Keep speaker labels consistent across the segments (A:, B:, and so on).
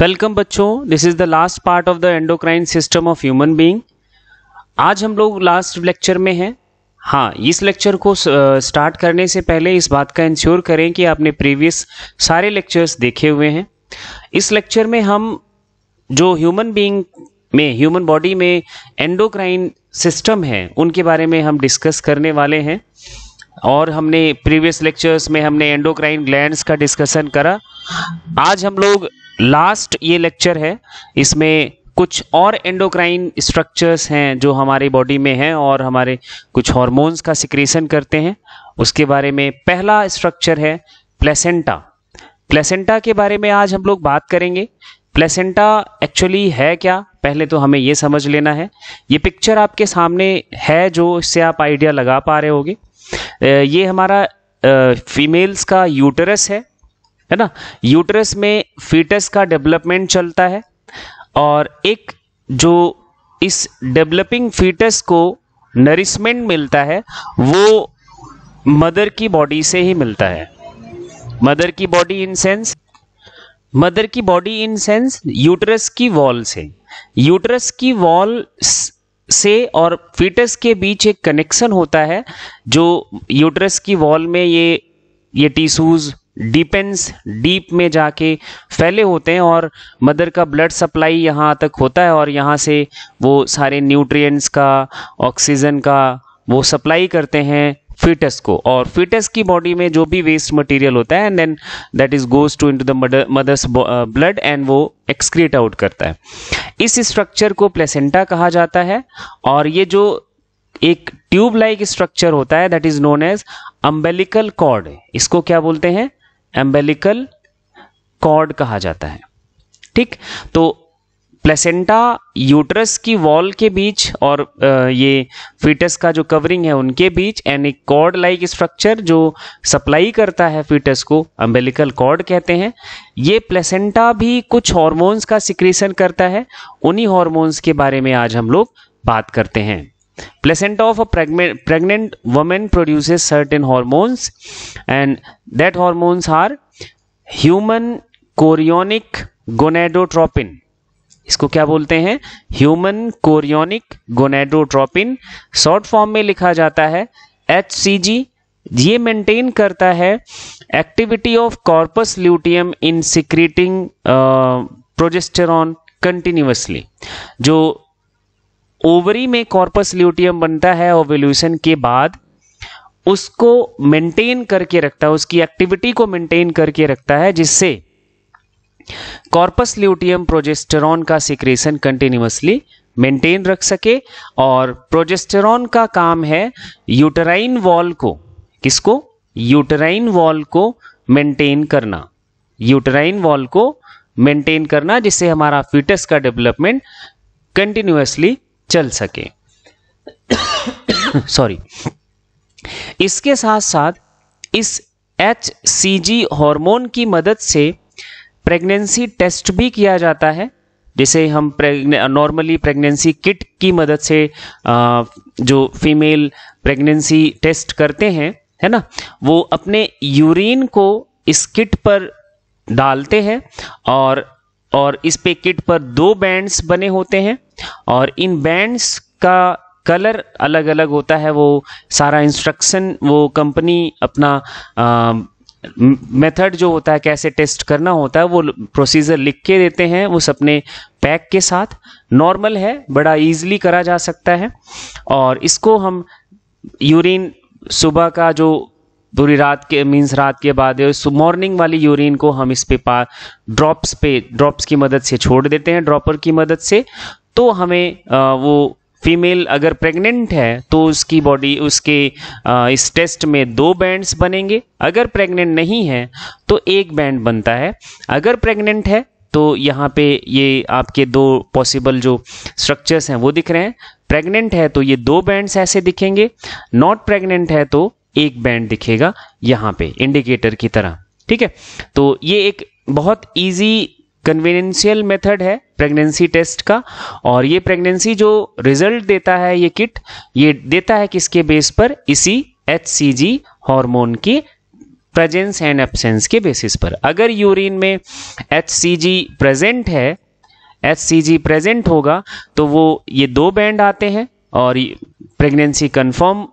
A: welcome बच्चों this is the last part of the endocrine system of human being आज हम लोग last lecture में हैं हाँ इस लेक्चर को स्टार्ट uh, करने से पहले इस बात का इंश्योर करें कि आपने प्रीवियस सारे लेक्चर्स देखे हुए हैं इस लेक्चर में हम जो ह्यूमन बीइंग में ह्यूमन बॉडी में एंडोक्राइन सिस्टम है उनके बारे में हम डिस्कस करने वाले हैं और हमने प्रीवियस लेक्चर्स में हमने एंडोक्राइन ग्लैंड्स का डिस्कशन करा आज हम लोग लास्ट ये लेक्चर है इसमें कुछ और एंडोक्राइन स्ट्रक्चर्स हैं जो हमारे बॉडी में हैं और हमारे कुछ हॉर्मोन्स का सिक्रेशन करते हैं उसके बारे में पहला स्ट्रक्चर है प्लेसेंटा प्लेसेंटा के बारे में आज हम लोग बात करेंगे प्लेसेंटा एक्चुअली है क्या पहले तो हमें ये समझ लेना है ये पिक्चर आपके सामने है जो इससे आप आइडिया लगा पा रहे होगे ये हमारा फीमेल्स का यूटरस है है ना यूट्रस में फीटस का डेवलपमेंट चलता है और एक जो इस डेवलपिंग फीटस को नरिशमेंट मिलता है वो मदर की बॉडी से ही मिलता है मदर की बॉडी इन सेंस मदर की बॉडी इन सेंस यूट्रस की वॉल से यूट्रस की वॉल से और फीटस के बीच एक कनेक्शन होता है जो यूट्रस की वॉल में ये ये टिश्यूज डीपेंस डीप में जाके फैले होते हैं और मदर का ब्लड सप्लाई यहाँ तक होता है और यहाँ से वो सारे न्यूट्रिएंट्स का ऑक्सीजन का वो सप्लाई करते हैं फिटस को और फिटस की बॉडी में जो भी वेस्ट मटेरियल होता है and then that is goes to into the mother's blood and वो एक्सक्रीट आउट करता है इस स्ट्रक्चर को प्लेसेंटा कहा जाता है और ये जो एक ट्यूब लाइक स्ट्रक्चर होता है that is known as umbilical cord इसको क्या बोलते हैं एम्बेलिकल कॉर्ड कहा जाता है ठीक तो प्लेसेंटा यूट्रस की वॉल के बीच और ये फीटस का जो कवरिंग है उनके बीच एंड एक कॉर्ड लाइक स्ट्रक्चर जो सप्लाई करता है फीटस को अम्बेलिकल कॉर्ड कहते हैं ये प्लेसेंटा भी कुछ हॉर्मोन्स का सिक्रेशन करता है उन्हीं हॉर्मोन्स के बारे में आज हम लोग बात करते हैं placenta of a pregnant, pregnant woman produces certain hormones and that hormones are human chorionic gonadotropin इसको क्या बोलते हैं human chorionic gonadotropin short form में लिखा जाता है एच ये मेंटेन करता है activity of corpus luteum in secreting progesterone continuously जो ओवरी में कॉर्पस ल्यूटियम बनता है ओवल्यूशन के बाद उसको मेंटेन करके रखता है उसकी एक्टिविटी को मेंटेन करके रखता है जिससे कॉर्पस ल्यूटियम प्रोजेस्टेरॉन का सिक्रेशन कंटिन्यूसली मेंटेन रख सके और प्रोजेस्टेरॉन का काम है यूटराइन वॉल को किसको यूटराइन वॉल को मेंटेन करना यूटराइन वॉल को मेंटेन करना जिससे हमारा फिटस का डेवलपमेंट कंटिन्यूसली चल सके सॉरी इसके साथ साथ इस एच सी जी हॉर्मोन की मदद से प्रेगनेंसी टेस्ट भी किया जाता है जिसे हम नॉर्मली प्रेगनेंसी किट की मदद से आ, जो फीमेल प्रेगनेंसी टेस्ट करते हैं है ना वो अपने यूरिन को इस किट पर डालते हैं और और इस पे किट पर दो बैंड्स बने होते हैं और इन बैंड्स का कलर अलग अलग होता है वो सारा इंस्ट्रक्शन वो कंपनी अपना मेथड जो होता है कैसे टेस्ट करना होता है वो प्रोसीजर लिख के देते हैं उस अपने पैक के साथ नॉर्मल है बड़ा इजीली करा जा सकता है और इसको हम यूरिन सुबह का जो पूरी रात के मीन्स रात के बाद मॉर्निंग वाली यूरिन को हम इस पे पा ड्रॉप्स पे ड्रॉप्स की मदद से छोड़ देते हैं ड्रॉपर की मदद से तो हमें वो फीमेल अगर प्रेग्नेंट है तो उसकी बॉडी उसके इस टेस्ट में दो बैंड्स बनेंगे अगर प्रेग्नेंट नहीं है तो एक बैंड बनता है अगर प्रेग्नेंट है तो यहाँ पे ये आपके दो पॉसिबल जो स्ट्रक्चर्स हैं वो दिख रहे हैं प्रेग्नेंट है तो ये दो बैंड्स ऐसे दिखेंगे नॉट प्रेग्नेंट है तो एक बैंड दिखेगा यहाँ पे इंडिकेटर की तरह ठीक है तो ये एक बहुत इजी कन्वीनियंशियल मेथड है प्रेगनेंसी टेस्ट का और ये प्रेगनेंसी जो रिजल्ट देता है ये किट ये देता है किसके बेस पर इसी एच हार्मोन के प्रेजेंस एंड एबसेंस के बेसिस पर अगर यूरिन में एच प्रेजेंट है एच प्रेजेंट होगा तो वो ये दो बैंड आते हैं और प्रेगनेंसी कन्फर्म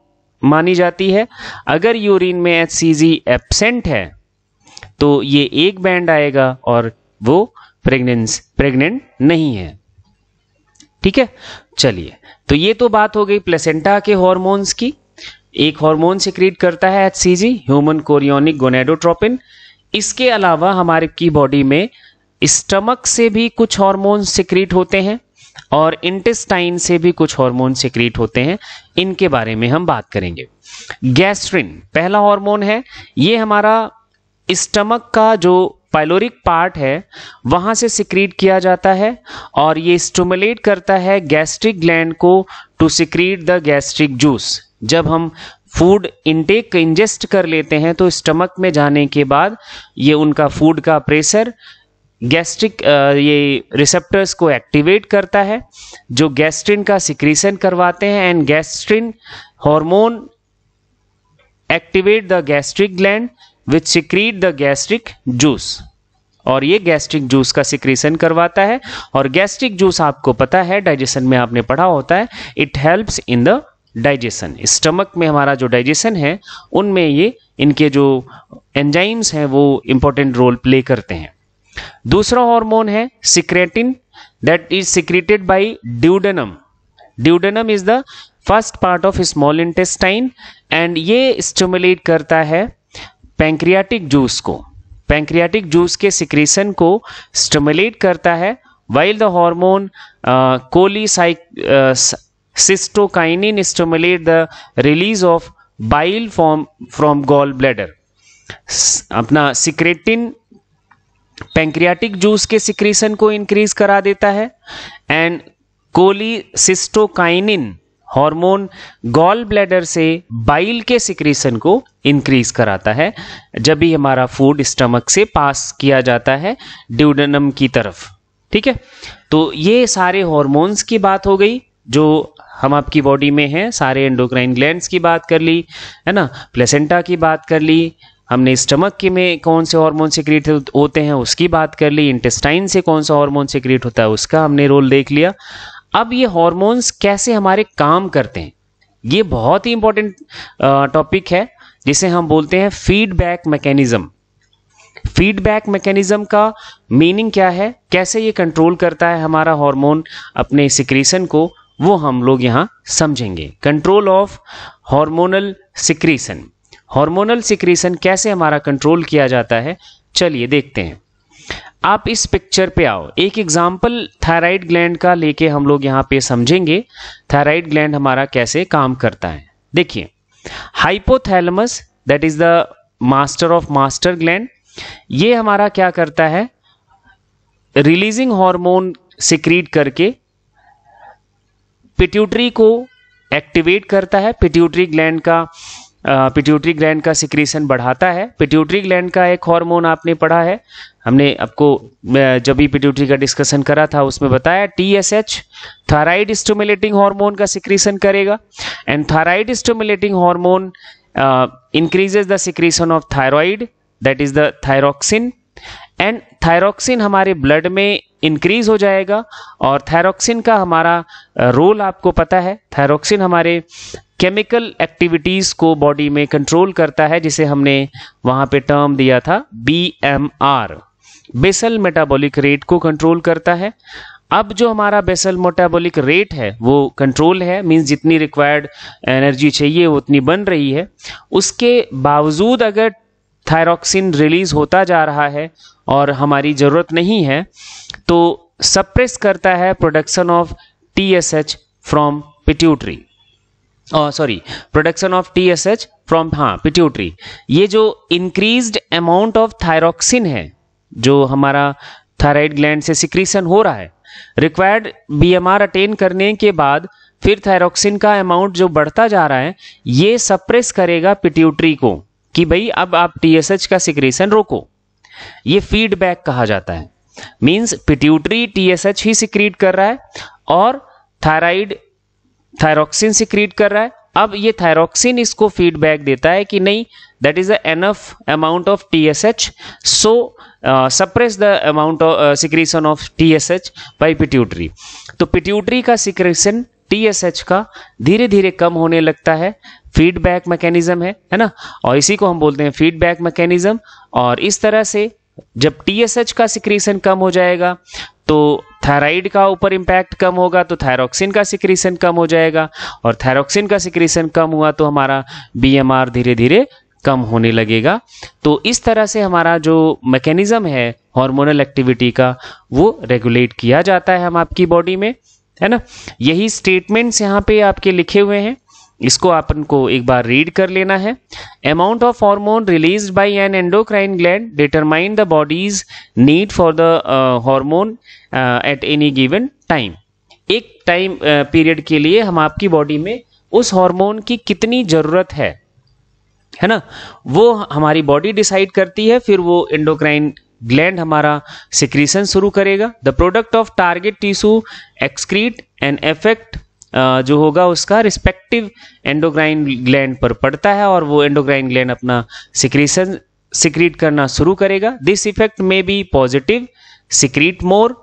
A: मानी जाती है अगर यूरिन में एच एबसेंट है तो ये एक बैंड आएगा और वो प्रेगनेंस प्रेग्नेंट नहीं है ठीक है चलिए तो ये तो बात हो गई प्लेसेंटा के हॉर्मोन्स की एक हॉर्मोन सिक्रीट करता है एच ह्यूमन कोरियोनिक गोनेडोट्रोपिन इसके अलावा हमारे की बॉडी में स्टमक से भी कुछ हॉर्मोन सिक्रीट होते हैं और इंटेस्टाइन से भी कुछ हार्मोन सिक्रीट होते हैं इनके बारे में हम बात करेंगे गैस्ट्रिन पहला हार्मोन है ये हमारा स्टमक का जो पाइलोरिक पार्ट है वहाँ से सिक्रीट किया जाता है और ये स्टूमुलेट करता है गैस्ट्रिक ग्लैंड को to secrete the gastric juice जब हम फूड इनटेक इंजेस्ट कर लेते हैं तो स्टमक में जाने के बाद ये उनका फूड का प्रेशर गैस्ट्रिक ये रिसेप्टर्स को एक्टिवेट करता है जो गैस्ट्रिन का सिक्रीशन करवाते हैं and gastrin hormone activate the gastric gland which secrete the gastric juice और ये गैस्ट्रिक जूस का सिक्रीशन करवाता है और गैस्ट्रिक जूस आपको पता है डाइजेशन में आपने पढ़ा होता है it helps in the digestion stomach में हमारा जो डाइजेशन है उनमें ये इनके जो एंजाइम्स हैं वो इंपॉर्टेंट रोल प्ले करते हैं दूसरा हार्मोन है secretin that is secreted by duodenum duodenum is the first part of small intestine and ये स्टिमुलेट करता है पैंक्रियाटिक जूस को पैंक्रियाटिक जूस के सिक्रीसन को स्टमुलेट करता है while the hormone cholecystokinin stimulate the release of bile form from gall bladder अपना secretin pancreatic juice के सिक्रीसन को इंक्रीज करा देता है and cholecystokinin hormone gall bladder से बाइल के सिक्रीसन को इंक्रीज कराता है जब भी हमारा फूड स्टमक से पास किया जाता है ड्यूडनम की तरफ ठीक है तो ये सारे हॉर्मोन्स की बात हो गई जो हम आपकी बॉडी में हैं सारे एंडोक्राइन ग्लैंड्स की बात कर ली है ना प्लेसेंटा की बात कर ली हमने स्टमक के में कौन से हार्मोन सिक्रिएट होते हैं उसकी बात कर ली इंटेस्टाइन से कौन सा हार्मोन सिक्रिएट होता है उसका हमने रोल देख लिया अब ये हॉर्मोन्स कैसे हमारे काम करते हैं ये बहुत ही इंपॉर्टेंट टॉपिक है जिसे हम बोलते हैं फीडबैक मैकेनिज्म फीडबैक मैकेनिज्म का मीनिंग क्या है कैसे ये कंट्रोल करता है हमारा हार्मोन अपने सिक्रीसन को वो हम लोग यहां समझेंगे control of hormonal secretion hormonal secretion कैसे हमारा कंट्रोल किया जाता है चलिए देखते हैं आप इस पिक्चर पे आओ एक एग्जाम्पल थायराइड ग्लैंड का लेके हम लोग यहाँ पे समझेंगे थायराइड ग्लैंड हमारा कैसे काम करता है देखिए hypothalamus that is the master of master gland ये हमारा क्या करता है रिलीजिंग हार्मोन सिक्रीट करके पिट्यूटरी को एक्टिवेट करता है पिट्यूटरी ग्लैंड का पिट्यूटरी ग्लैंड का सिक्रीशन बढ़ाता है पिट्यूटरी ग्लैंड का एक हार्मोन आपने पढ़ा है हमने आपको जब भी पिट्यूटरी का डिस्कशन करा था उसमें बताया T S H thyroid stimulating hormone का सिक्रीशन करेगा and thyroid stimulating hormone increases the secretion of thyroid that is the thyroxine and thyroxine हमारे ब्लड में इंक्रीज हो जाएगा और थायरोक्सिन का हमारा रोल uh, आपको पता है थायरोक्सिन हमारे केमिकल एक्टिविटीज़ को बॉडी में कंट्रोल करता है जिसे हमने वहां पे टर्म दिया था B M R basal metabolic rate को कंट्रोल करता है अब जो हमारा बेसल मेटाबॉलिक रेट है वो कंट्रोल है मींस जितनी रिक्वायर्ड एनर्जी चाहिए वो उतनी बन रही है उसके बावजूद अगर थायरॉक्सिन रिलीज होता जा रहा है और हमारी ज़रूरत नहीं है तो सप्रेस करता है production of T S H from pituitary sorry production of T S H from हाँ पिट्यूटरी ये जो इंक्रीज्ड अमाउंट ऑफ थायरॉक्सिन है जो हमारा थायराइड ग्लैंड से सिक्रीशन हो रहा है रिक्वायर्ड बीएमआर अटेन करने के बाद फिर थायरॉक्सिन का अमाउंट जो बढ़ता जा रहा है ये सप्रेस करेगा पिट्यूटरी को कि भाई अब आप टीएसएच का सिक्रेशन रोको ये फीडबैक कहा जाता है मींस पिट्यूटरी टीएसएच ही सिक्रीट कर रहा है और थायराइड थायरोक्सिन सिक्रीट कर रहा है अब ये थायरोक्सिन इसको फीडबैक देता है कि नहीं that is enough amount of T S H so suppress the amount secretion of T S H by pituitary तो पिट्यूटरी का सिक्रेशन टी एस एच का धीरे धीरे कम होने लगता है फीडबैक मैकेनिज्म है है ना और इसी को हम बोलते हैं फीडबैक मैकेनिज्म और इस तरह से जब टीएसएच का सिक्रीशन कम हो जाएगा तो थायराइड का ऊपर इम्पैक्ट कम होगा तो थायरोक्सिन का सिक्रीशन कम हो जाएगा और थायरोक्सिन का सिक्रीशन कम हुआ तो हमारा बीएमआर धीरे धीरे कम होने लगेगा तो इस तरह से हमारा जो मैकेनिज्म है हार्मोनल एक्टिविटी का वो रेगुलेट किया जाता है हम आपकी बॉडी में है ना यही स्टेटमेंट्स यहाँ पे आपके लिखे हुए हैं इसको अपन को एक बार रीड कर लेना है amount of hormone release by an endocrine gland determine the body's need for the hormone at any given time एक टाइम पीरियड uh, के लिए हम आपकी बॉडी में उस हार्मोन की कितनी ज़रूरत है है ना वो हमारी बॉडी डिसाइड करती है फिर वो एंडोक्राइन ग्लैंड हमारा सिक्रीशन शुरू करेगा the product of target tissue excrete and effect जो होगा उसका रिस्पेक्टिव एंडोग्राइन ग्लैंड पर पड़ता है और वो एंडोग्राइन ग्लैंड अपना सिक्रीशन सिक्रीट करना शुरू करेगा दिस इफेक्ट में बी पॉजिटिव सिक्रीट मोर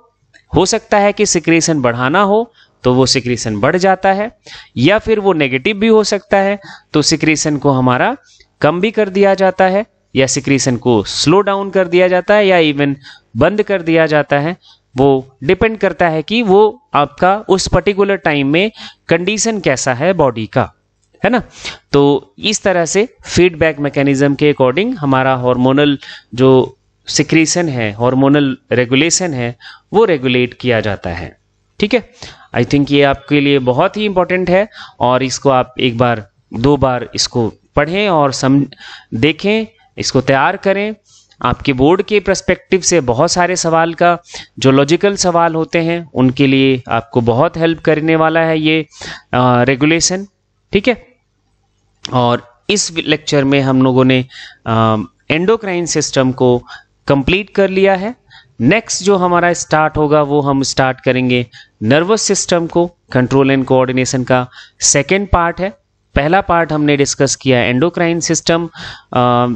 A: हो सकता है कि सिक्रीशन बढ़ाना हो तो वो सिक्रीशन बढ़ जाता है या फिर वो नेगेटिव भी हो सकता है तो सिक्रीशन को हमारा कम भी कर दिया जाता है या सिक्रीशन को स्लो डाउन कर दिया जाता है या इवन बंद कर दिया जाता है वो डिपेंड करता है कि वो आपका उस पर्टिकुलर टाइम में कंडीशन कैसा है बॉडी का है ना तो इस तरह से फीडबैक मैकेनिज्म के अकॉर्डिंग हमारा हार्मोनल जो सिक्रीशन है हार्मोनल रेगुलेशन है वो रेगुलेट किया जाता है ठीक है आई थिंक ये आपके लिए बहुत ही इंपॉर्टेंट है और इसको आप एक बार दो बार इसको पढ़ें और सम देखें इसको तैयार करें आपके बोर्ड के प्रस्पेक्टिव से बहुत सारे सवाल का जो लॉजिकल सवाल होते हैं उनके लिए आपको बहुत हेल्प करने वाला है ये रेगुलेशन ठीक है और इस लेक्चर में हम लोगों ने एंडोक्राइन सिस्टम को कंप्लीट कर लिया है नेक्स्ट जो हमारा स्टार्ट होगा वो हम स्टार्ट करेंगे नर्वस सिस्टम को कंट्रोल एंड कोऑर्डिनेशन का सेकेंड पार्ट है पहला पार्ट हमने डिस्कस किया एंडोक्राइन सिस्टम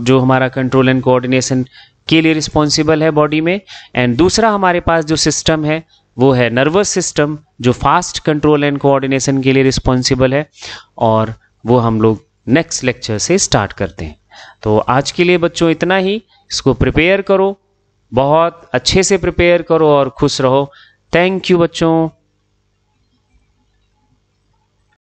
A: जो हमारा कंट्रोल एंड कोऑर्डिनेशन के लिए रिस्पॉन्सिबल है बॉडी में एंड दूसरा हमारे पास जो सिस्टम है वो है नर्वस सिस्टम जो फास्ट कंट्रोल एंड कोऑर्डिनेशन के लिए रिस्पॉन्सिबल है और वो हम लोग नेक्स्ट लेक्चर से स्टार्ट करते हैं तो आज के लिए बच्चों इतना ही इसको प्रिपेयर करो बहुत अच्छे से प्रिपेयर करो और खुश रहो थैंक यू बच्चों